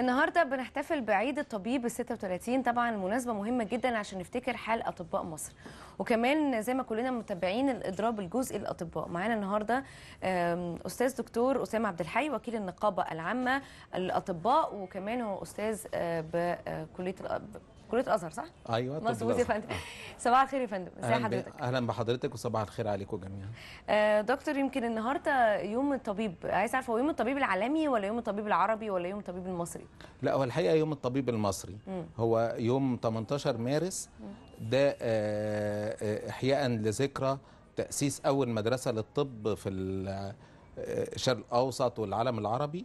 النهارده بنحتفل بعيد الطبيب ال 36 طبعا مناسبه مهمه جدا عشان نفتكر حال اطباء مصر وكمان زي ما كلنا متابعين الاضراب الجزئي للاطباء معانا النهارده استاذ دكتور اسامه عبد الحي وكيل النقابه العامه للاطباء وكمان هو استاذ آه، بكليه آه، كليه ازهر صح ايوه مظبوط يا فندم آه. صباح الخير يا فندم ازي حضرتك اهلا بحضرتك وصباح الخير عليكم جميعا آه دكتور يمكن النهارده يوم الطبيب عايز اعرف هو يوم الطبيب العالمي ولا يوم الطبيب العربي ولا يوم الطبيب المصري لا هو الحقيقه يوم الطبيب المصري م. هو يوم 18 مارس ده آه،, آه احياء لذكرى تاسيس اول مدرسه للطب في الشرق الاوسط والعالم العربي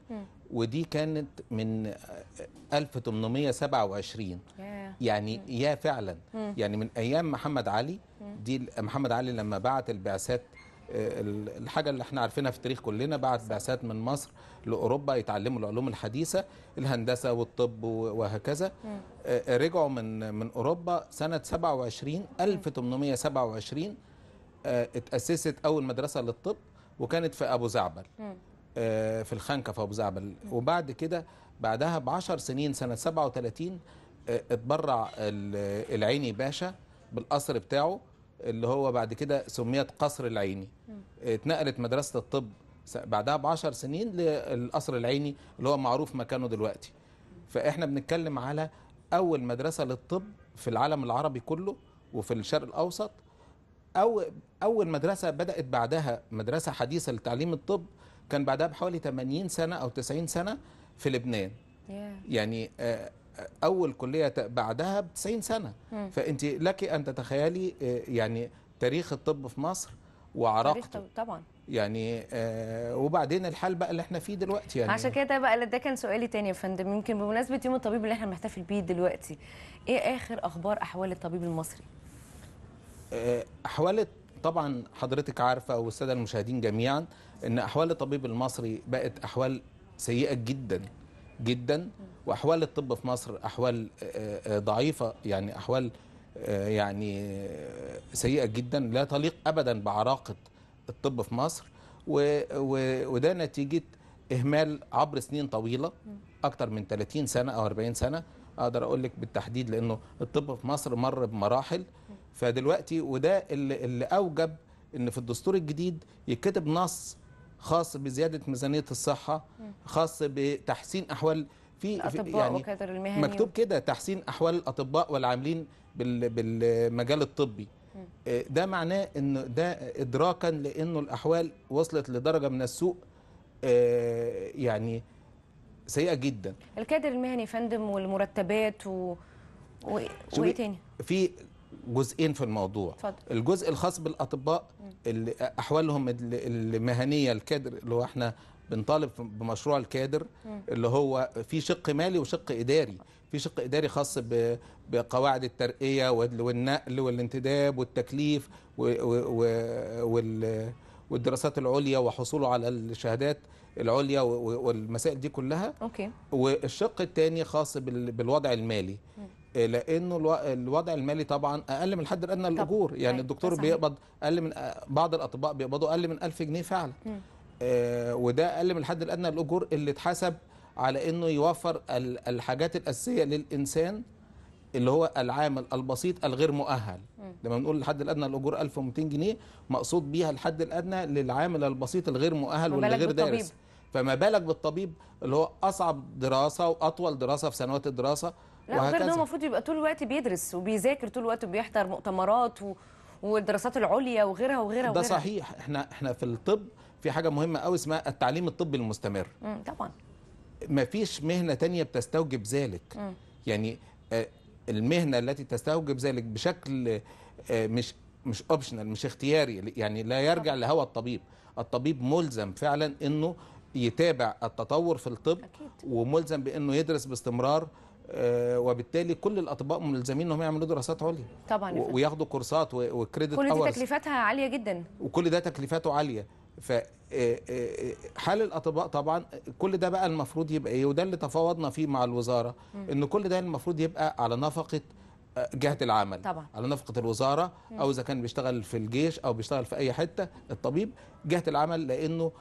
ودي كانت من 1827 يعني يا فعلا يعني من ايام محمد علي دي محمد علي لما بعت البعثات آه، الحاجه اللي احنا عارفينها في التاريخ كلنا بعت بعثات من مصر لاوروبا يتعلموا العلوم الحديثه الهندسه والطب وهكذا آه، آه، رجعوا من من اوروبا سنه 27 1827 اتاسست اول مدرسه للطب وكانت في ابو زعبل آه في الخنكه في ابو زعبل وبعد كده بعدها ب 10 سنين سنه 37 آه، اتبرع العيني باشا بالقصر بتاعه اللي هو بعد كده سميت قصر العيني اتنقلت مدرسه الطب بعدها ب 10 سنين للقصر العيني اللي هو معروف مكانه دلوقتي فاحنا بنتكلم على اول مدرسه للطب في العالم العربي كله وفي الشرق الاوسط أو أول مدرسة بدأت بعدها مدرسة حديثة لتعليم الطب كان بعدها بحوالي 80 سنة أو 90 سنة في لبنان يعني آه، آه، أول كلية بعدها ب 90 سنة فأنت لك أن تتخيلي آه، يعني تاريخ الطب في مصر وعراقته طبعا يعني آه وبعدين الحال بقى اللي احنا فيه دلوقتي يعني عشان كده بقى ده كان سؤالي تاني يا فندم يمكن بمناسبه يوم الطبيب اللي احنا بنحتفل بيه دلوقتي ايه اخر اخبار احوال الطبيب المصري آه، احوال طبعا حضرتك عارفه والساده المشاهدين جميعا ان احوال الطبيب المصري بقت احوال سيئه جدا جدا واحوال الطب في مصر احوال آه، آه، ضعيفه يعني احوال يعني سيئه جدا لا تليق ابدا بعراقه الطب في مصر وده نتيجه اهمال عبر سنين طويله اكثر من 30 سنه او 40 سنه اقدر اقول لك بالتحديد لانه الطب في مصر مر بمراحل فدلوقتي وده اللي, اللي اوجب ان في الدستور الجديد يتكتب نص خاص بزياده ميزانيه الصحه خاص بتحسين احوال في الاطباء يعني وكادر مكتوب كده تحسين احوال الاطباء والعاملين بالمجال الطبي آه، ده معناه ان ده ادراكا لانه الاحوال وصلت لدرجه من السوء آه، يعني سيئه جدا الكادر المهني يا فندم والمرتبات و... و... وايه تاني في جزئين في الموضوع فضل. الجزء الخاص بالاطباء اللي احوالهم المهنيه الكادر اللي هو احنا بنطالب بمشروع الكادر اللي هو في شق مالي وشق اداري في شق اداري خاص بقواعد الترقيه والنقل والانتداب والتكليف والدراسات العليا وحصوله على الشهادات العليا والمسائل دي كلها أوكي. والشق الثاني خاص بالوضع المالي آه، لانه الوضع المالي طبعا اقل من الحد الادنى للاجور يعني طيب، الدكتور بيقبض اقل من آه، بعض الاطباء بيقبضوا اقل من 1000 جنيه فعلا آه وده اقل من الحد الادنى للاجور اللي اتحسب على انه يوفر الحاجات الاساسيه للانسان اللي هو العامل البسيط الغير مؤهل لما بنقول الحد الادنى للاجور 1200 جنيه مقصود بيها الحد الادنى للعامل البسيط الغير مؤهل واللي غير دارس فما بالك بالطبيب اللي هو اصعب دراسه واطول دراسه في سنوات الدراسه لا غير ان هو المفروض يبقى طول الوقت بيدرس وبيذاكر طول الوقت وبيحضر مؤتمرات و... والدراسات العليا وغيرها وغيرها ده صحيح احنا احنا في الطب في حاجه مهمه قوي اسمها التعليم الطبي المستمر مم. طبعا مفيش مهنه تانية بتستوجب ذلك يعني آه، المهنه التي تستوجب ذلك بشكل آه، مش مش اوبشنال مش اختياري يعني لا يرجع لهوى الطبيب الطبيب ملزم فعلا انه يتابع التطور في الطب أكيد. وملزم بانه يدرس باستمرار آه، وبالتالي كل الاطباء ملزمين انهم يعملوا دراسات عليا طبعا وياخدوا كورسات وكريدت كل دي تكلفتها عاليه جدا وكل ده تكلفته عاليه ف آه، آه، حال الاطباء طبعا كل ده بقى المفروض يبقى ايه وده اللي تفاوضنا فيه مع الوزاره ان كل ده المفروض يبقى على نفقه جهه العمل طبعا. على نفقه الوزاره او اذا كان بيشتغل في الجيش او بيشتغل في اي حته الطبيب جهه العمل لانه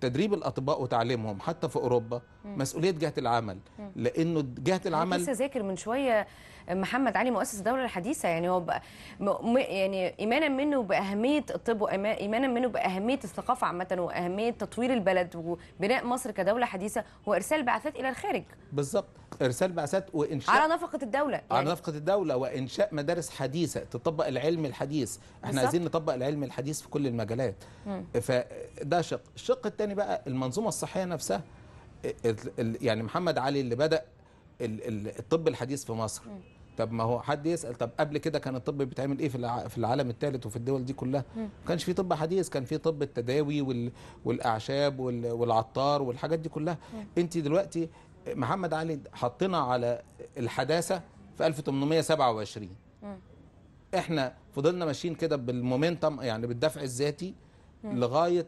تدريب الاطباء وتعليمهم حتى في اوروبا مم. مسؤوليه جهه العمل مم. لانه جهه العمل لسه ذاكر من شويه محمد علي مؤسس الدوله الحديثه يعني هو م... يعني ايمانا منه باهميه الطب وايمانا منه باهميه الثقافه عامه واهميه تطوير البلد وبناء مصر كدوله حديثه هو ارسال بعثات الى الخارج بالظبط ارسال بعثات وانشاء على نفقه الدوله يعني. على نفقه الدوله وانشاء مدارس حديثه تطبق العلم الحديث احنا عايزين نطبق العلم الحديث في كل المجالات مم. فده شق الشق الثاني بقى المنظومه الصحيه نفسها يعني محمد علي اللي بدا الطب الحديث في مصر مم. طب ما هو حد يسال طب قبل كده كان الطب بيتعمل ايه في العالم الثالث وفي الدول دي كلها ما كانش في طب حديث كان في طب التداوي والاعشاب والعطار والحاجات دي كلها انت دلوقتي محمد علي حطنا على الحداثه في 1827 م. احنا فضلنا ماشيين كده بالمومنتم يعني بالدفع الذاتي لغايه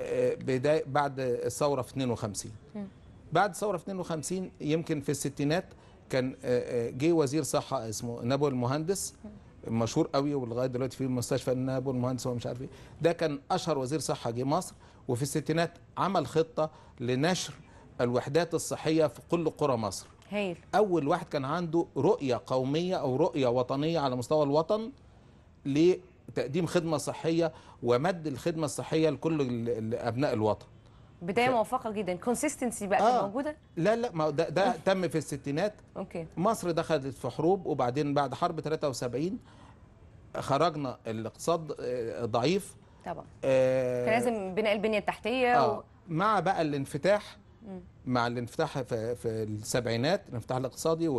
آه، بدايه بعد الثوره في 52 م. بعد الثوره في 52 يمكن في الستينات كان آه، آه، جه وزير صحه اسمه نابو المهندس مشهور قوي ولغايه دلوقتي في مستشفى نابو المهندس ومش عارف ايه ده كان اشهر وزير صحه جه مصر وفي الستينات عمل خطه لنشر الوحدات الصحيه في كل قرى مصر هيل. اول واحد كان عنده رؤيه قوميه او رؤيه وطنيه على مستوى الوطن لتقديم خدمه صحيه ومد الخدمه الصحيه لكل ابناء الوطن بدايه ف... موفقه جدا كونسيستنسي بقى آه. موجوده لا لا ما ده, ده آه. تم في الستينات اوكي مصر دخلت في حروب وبعدين بعد حرب 73 خرجنا الاقتصاد آه، ضعيف طبعا آه كان لازم بناء البنيه التحتيه آه. و... مع بقى الانفتاح مع الانفتاح في, السبعينات الانفتاح الاقتصادي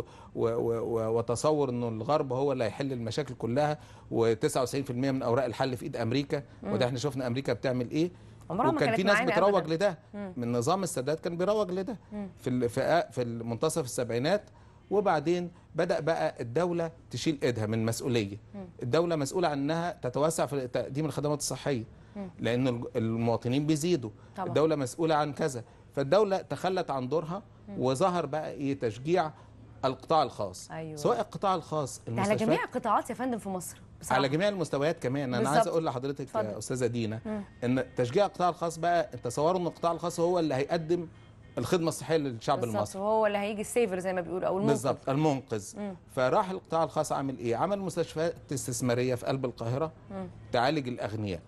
وتصور انه الغرب هو اللي هيحل المشاكل كلها و99% من اوراق الحل في ايد امريكا وده احنا شفنا امريكا بتعمل ايه وكان في ناس بتروج لده من نظام السادات كان بيروج لده في في منتصف السبعينات وبعدين بدا بقى الدوله تشيل ايدها من مسؤوليه الدوله مسؤوله عنها تتوسع في تقديم الخدمات الصحيه لان المواطنين بيزيدوا الدوله مسؤوله عن كذا فالدولة تخلت عن دورها وظهر بقى ايه تشجيع القطاع الخاص أيوة. سواء القطاع الخاص على جميع القطاعات يا فندم في مصر بصراحة. على جميع المستويات كمان انا بالزبط. عايز اقول لحضرتك فضل. يا استاذه دينا مم. ان تشجيع القطاع الخاص بقى تصوروا ان القطاع الخاص هو اللي هيقدم الخدمه الصحيه للشعب المصري بالظبط هو اللي هيجي السيفر زي ما بيقولوا او المنقذ بالظبط المنقذ فراح القطاع الخاص عامل ايه عمل مستشفيات استثماريه في قلب القاهره مم. تعالج الاغنياء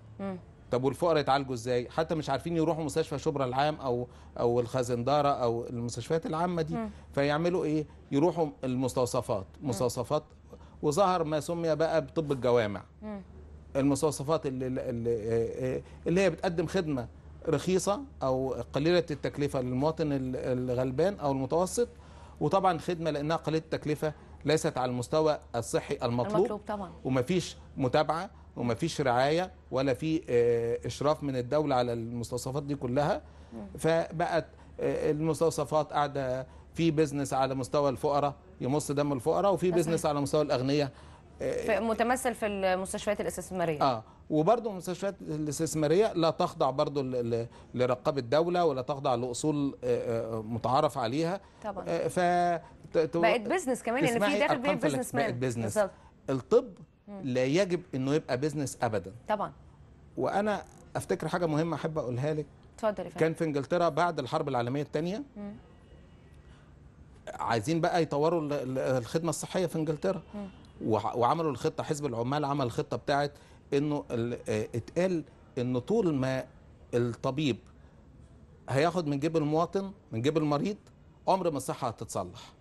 طب والفقراء يتعالجوا ازاي حتى مش عارفين يروحوا مستشفى شبرا العام او او الخزنداره او المستشفيات العامه دي م. فيعملوا ايه يروحوا المستوصفات مستوصفات وظهر ما سمي بقى بطب الجوامع المستوصفات اللي, اللي, آه، اللي هي بتقدم خدمه رخيصه او قليله التكلفه للمواطن الغلبان او المتوسط وطبعا خدمه لانها قليله التكلفه ليست على المستوى الصحي المطلوب, المطلوب طبعا ومفيش متابعه ومفيش رعايه ولا في آه، اشراف من الدوله على المستوصفات دي كلها فبقت آه، المستوصفات قاعده في بيزنس على مستوى الفقراء يمص دم الفقراء وفي بيزنس على مستوى الاغنياء آه، متمثل في المستشفيات الاستثماريه اه وبرضه المستشفيات الاستثماريه لا تخضع برضه لرقابه الدوله ولا تخضع لاصول متعارف عليها طبعا ف بقت بيزنس كمان يعني في داخل بيها بيزنس مان بيزنس الطب لا يجب انه يبقى بيزنس ابدا طبعا وانا افتكر حاجه مهمه احب اقولها لك اتفضلي كان في انجلترا بعد الحرب العالميه الثانيه عايزين بقى يطوروا الخدمه الصحيه في انجلترا وعملوا الخطه حزب العمال عمل الخطه بتاعه انه آه، اتقال ان طول ما الطبيب هياخد من جيب المواطن من جيب المريض عمر ما الصحه هتتصلح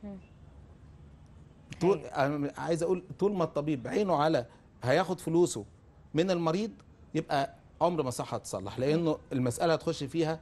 طول أنا عايز اقول طول ما الطبيب عينه على هياخد فلوسه من المريض يبقى عمر ما صح هتصلح لانه المساله هتخش فيها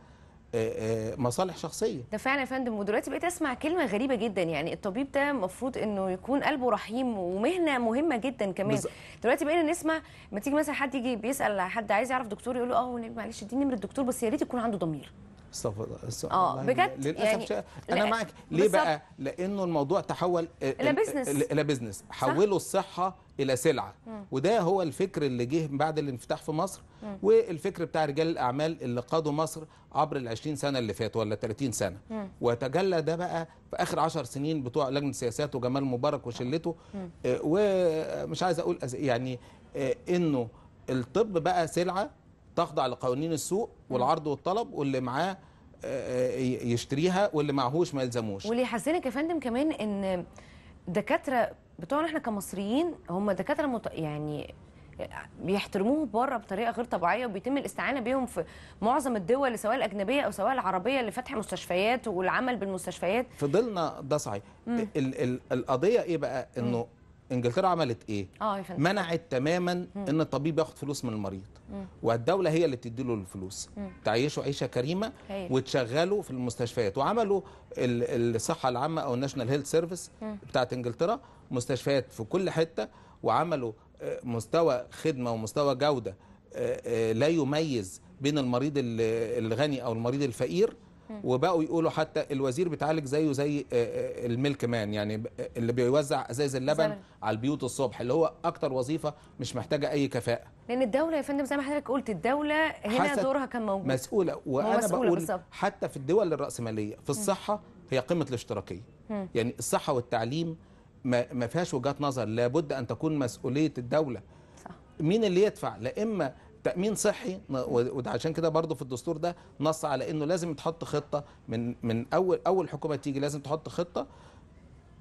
آه، آه، مصالح شخصيه ده فعلا يا فندم ودلوقتي بقيت اسمع كلمه غريبه جدا يعني الطبيب ده المفروض انه يكون قلبه رحيم ومهنه مهمه جدا كمان بز... دلوقتي بقينا نسمع ما تيجي مثلا حد يجي بيسال حد عايز يعرف دكتور يقول له اه معلش اديني نمره الدكتور بس يا ريت يكون عنده ضمير استغفر الله اه بجد للاسف يعني انا معك ليه بقى لانه الموضوع تحول الى بزنس الى بزنس حولوا الصحه الى سلعه م. وده هو الفكر اللي جه بعد الانفتاح في مصر م. والفكر بتاع رجال الاعمال اللي قادوا مصر عبر ال 20 سنه اللي فاتوا ولا 30 سنه م. وتجلى ده بقى في اخر 10 سنين بتوع لجنه السياسات وجمال مبارك وشلته آه، ومش عايز اقول يعني آه، انه الطب بقى سلعه تخضع لقوانين السوق والعرض والطلب واللي معاه آه، آه، يشتريها واللي معهوش ما يلزموش واللي يحسنك يا فندم كمان ان دكاتره بتوعنا احنا كمصريين هم دكاتره مت... يعني بيحترموه بره بطريقه غير طبيعيه وبيتم الاستعانه بيهم في معظم الدول سواء الاجنبيه او سواء العربيه لفتح مستشفيات والعمل بالمستشفيات فضلنا ده صحيح القضيه ايه بقى انه انجلترا عملت ايه آه منعت تماما ان الطبيب ياخد فلوس من المريض والدوله هي اللي بتدي له الفلوس تعيشه عيشه كريمه وتشغله في المستشفيات وعملوا الصحه العامه او الناشونال هيلث سيرفيس بتاعت انجلترا مستشفيات في كل حته وعملوا آه، مستوى خدمه ومستوى جوده آه، آه، لا يميز بين المريض الغني او المريض الفقير وبقوا يقولوا حتى الوزير بيتعالج زيه زي آه، آه، الميلك مان يعني اللي بيوزع ازايز اللبن زمن. على البيوت الصبح اللي هو اكتر وظيفه مش محتاجه اي كفاءه لان الدوله يا فندم زي ما حضرتك قلت الدوله هنا دورها كان موجود مسؤوله وانا مسؤولة بقول بالزبط. حتى في الدول الراسماليه في الصحه هي قمه الاشتراكيه يعني الصحه والتعليم ما, ما فيهاش وجهات نظر لابد ان تكون مسؤوليه الدوله صح. مين اللي يدفع لا اما تامين صحي وعشان كده برضه في الدستور ده نص على انه لازم تحط خطه من من اول اول حكومه تيجي لازم تحط خطه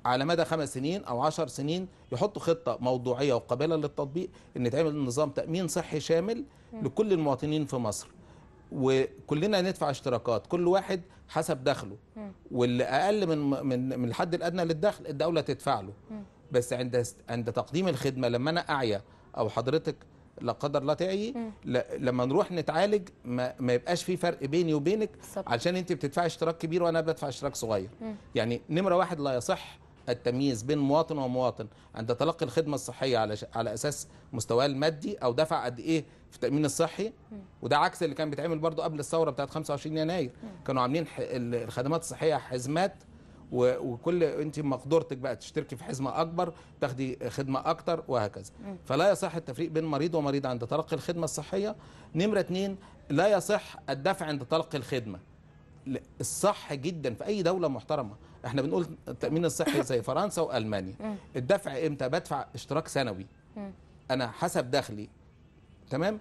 على مدى خمس سنين او عشر سنين يحطوا خطه موضوعيه وقابله للتطبيق ان يتعمل نظام تامين صحي شامل لكل المواطنين في مصر وكلنا ندفع اشتراكات كل واحد حسب دخله واللي اقل من من من الحد الادنى للدخل الدوله تدفع له بس عند عند تقديم الخدمه لما انا اعيا او حضرتك لا قدر الله تعي لما نروح نتعالج ما, ما يبقاش في فرق بيني وبينك بالزبط. علشان انت بتدفعي اشتراك كبير وانا بدفع اشتراك صغير يعني نمره واحد لا يصح التمييز بين مواطن ومواطن عند تلقي الخدمه الصحيه على ش... على اساس مستواه المادي او دفع قد ايه في التامين الصحي وده عكس اللي كان بيتعمل برضه قبل الثوره بتاعه 25 يناير كانوا عاملين ح... الخدمات الصحيه حزمات وكل انت مقدورتك بقى تشتركي في حزمه اكبر تاخدي خدمه اكتر وهكذا فلا يصح التفريق بين مريض ومريض عند تلقي الخدمه الصحيه نمره اتنين لا يصح الدفع عند تلقي الخدمه الصح جدا في اي دوله محترمه احنا بنقول التامين الصحي زي فرنسا والمانيا الدفع امتى بدفع اشتراك سنوي انا حسب دخلي تمام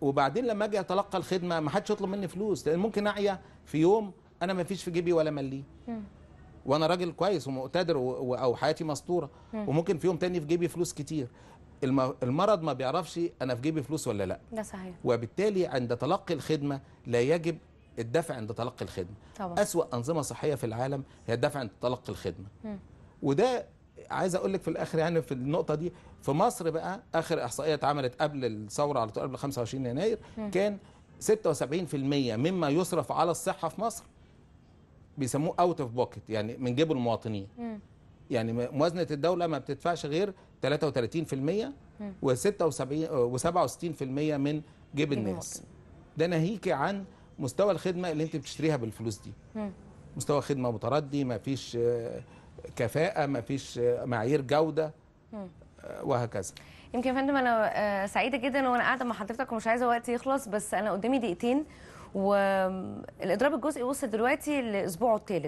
وبعدين لما اجي اتلقى الخدمه ما حدش يطلب مني فلوس لان ممكن اعيا في يوم انا ما فيش في جيبي ولا مليم وانا راجل كويس ومقتدر او حياتي مستوره وممكن في يوم تاني في جيبي فلوس كتير المرض ما بيعرفش انا في جيبي فلوس ولا لا ده صحيح وبالتالي عند تلقي الخدمه لا يجب الدفع عند تلقي الخدمه طبعا. اسوا انظمه صحيه في العالم هي الدفع عند تلقي الخدمه م. وده عايز اقول لك في الاخر يعني في النقطه دي في مصر بقى اخر احصائيه اتعملت قبل الثوره على طول قبل 25 يناير م. كان 76% مما يصرف على الصحه في مصر بيسموه اوت اوف بوكيت يعني من جيب المواطنين يعني موازنه الدوله ما بتدفعش غير 33% و76 و67% من جيب الناس ده ناهيكي عن مستوى الخدمه اللي انت بتشتريها بالفلوس دي مستوى خدمه متردي ما فيش آه، كفاءه ما فيش آه، معايير جوده آه، وهكذا يمكن يا فندم انا سعيده جدا وانا قاعده مع حضرتك ومش عايزه وقتي يخلص بس انا قدامي دقيقتين والاضراب الجزئي وصل دلوقتي لاسبوعه الثالث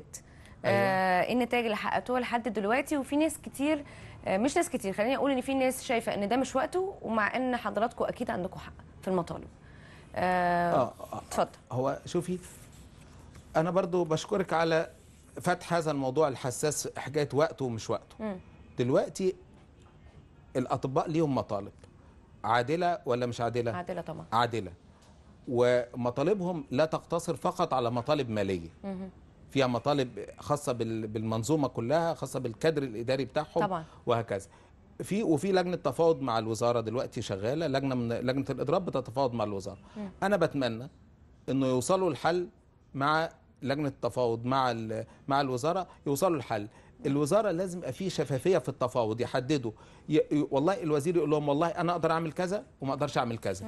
أيوة. آه إيه النتائج اللي حققتوها لحد دلوقتي وفي ناس كتير آه مش ناس كتير خليني اقول ان في ناس شايفه ان ده مش وقته ومع ان حضراتكم اكيد عندكم حق في المطالب اه, آه، اتفضل آه هو شوفي انا برضو بشكرك على فتح هذا الموضوع الحساس حكايه وقته ومش وقته م. دلوقتي الاطباء ليهم مطالب عادله ولا مش عادله عادله طبعا عادله ومطالبهم لا تقتصر فقط على مطالب ماليه فيها مطالب خاصه بالمنظومه كلها خاصه بالكادر الاداري بتاعهم طبعا. وهكذا في وفي لجنه تفاوض مع الوزاره دلوقتي شغاله لجنه من لجنه الاضراب بتتفاوض مع الوزاره انا بتمنى انه يوصلوا لحل مع لجنه التفاوض مع مع الوزاره يوصلوا لحل الوزاره لازم يبقى في شفافيه في التفاوض يحددوا ي... والله الوزير يقول لهم والله انا اقدر اعمل كذا وما اقدرش اعمل كذا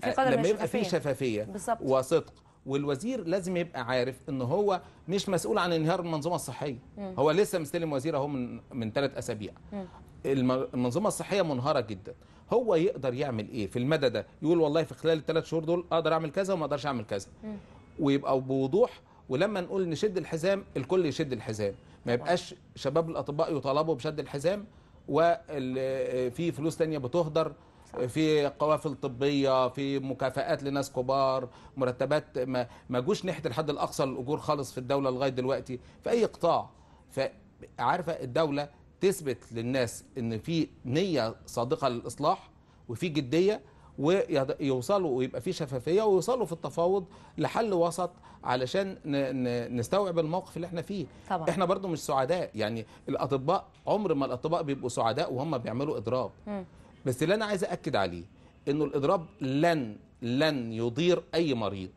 في قدر لما يبقى في شفافيه بالزبط. وصدق والوزير لازم يبقى عارف ان هو مش مسؤول عن انهيار المنظومه الصحيه م. هو لسه مستلم وزير اهو من من ثلاث اسابيع م. المنظومه الصحيه منهاره جدا هو يقدر يعمل ايه في المدى ده يقول والله في خلال الثلاث شهور دول اقدر اعمل كذا وما اقدرش اعمل كذا م. ويبقى بوضوح ولما نقول نشد الحزام الكل يشد الحزام ما يبقاش شباب الاطباء يطالبوا بشد الحزام وفي فلوس تانية بتهدر في قوافل طبيه في مكافآت لناس كبار مرتبات ما, ما جوش ناحيه الحد الاقصى للاجور خالص في الدوله لغايه دلوقتي في اي قطاع فعارفه الدوله تثبت للناس ان في نيه صادقه للاصلاح وفي جديه ويوصلوا ويبقى في شفافيه ويوصلوا في التفاوض لحل وسط علشان نستوعب الموقف اللي احنا فيه طبعا. احنا برضو مش سعداء يعني الاطباء عمر ما الاطباء بيبقوا سعداء وهم بيعملوا اضراب م. بس اللي انا عايز اكد عليه انه الاضراب لن لن يضير اي مريض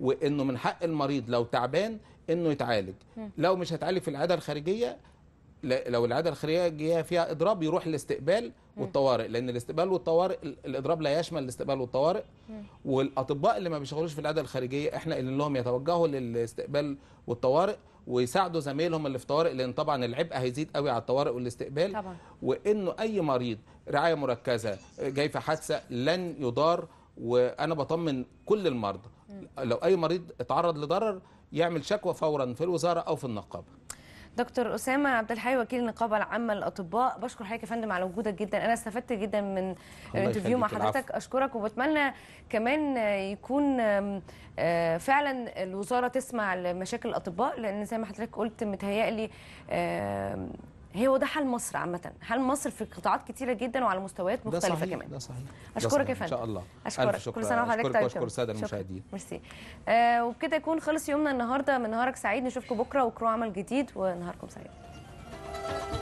وانه من حق المريض لو تعبان انه يتعالج لو مش هتعالج في العياده الخارجيه لو العياده الخارجيه فيها اضراب يروح الاستقبال والطوارئ لان الاستقبال والطوارئ الاضراب لا يشمل الاستقبال والطوارئ والاطباء اللي ما بيشتغلوش في العياده الخارجيه احنا قلنا لهم يتوجهوا للاستقبال والطوارئ ويساعدوا زمايلهم اللي في طوارئ لان طبعا العبء هيزيد قوي على الطوارئ والاستقبال طبعا. وانه اي مريض رعايه مركزه جاي في حادثه لن يضار وانا بطمن كل المرضى لو اي مريض اتعرض لضرر يعمل شكوى فورا في الوزاره او في النقابه دكتور اسامه عبد الحي وكيل النقابه العامه للاطباء بشكر حضرتك يا فندم على وجودك جدا انا استفدت جدا من الانترفيو مع حضرتك اشكرك وبتمنى كمان يكون آه، فعلا الوزاره تسمع لمشاكل الاطباء لان زي ما حضرتك قلت متهيألي هي وده حال مصر عامه حال مصر في قطاعات كتيره جدا وعلى مستويات مختلفه ده صحيح كمان ده صحيح اشكرك يا فندم ان شاء الله اشكرك كل سنه وحضرتك طيب واشكر الساده المشاهدين ميرسي آه وبكده يكون خلص يومنا النهارده من نهارك سعيد نشوفكم بكره وكرو عمل جديد ونهاركم سعيد